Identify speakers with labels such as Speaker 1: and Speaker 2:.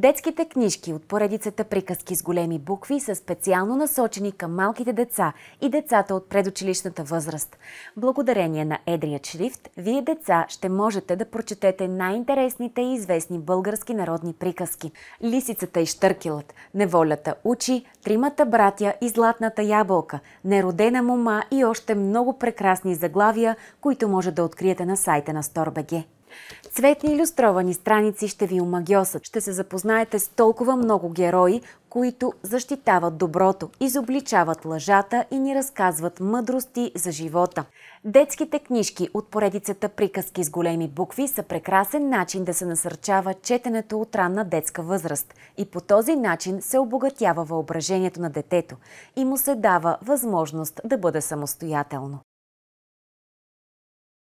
Speaker 1: Детските книжки от поредицата Приказки с големи букви са специално насочени към малките деца и децата от предучилищната възраст. Благодарение на Едрият шрифт, вие деца ще можете да прочетете най-интересните и известни български народни приказки. Лисицата и Штъркилът, Неволята учи, Тримата братя и Златната ябълка, Неродена мума и още много прекрасни заглавия, които може да откриете на сайта на Сторбеге. Цветни иллюстровани страници ще ви омагиосат. Ще се запознаете с толкова много герои, които защитават доброто, изобличават лъжата и ни разказват мъдрости за живота. Детските книжки от поредицата Приказки с големи букви са прекрасен начин да се насърчава четенето от ранна детска възраст и по този начин се обогатява въображението на детето и му се дава възможност да бъде самостоятелно.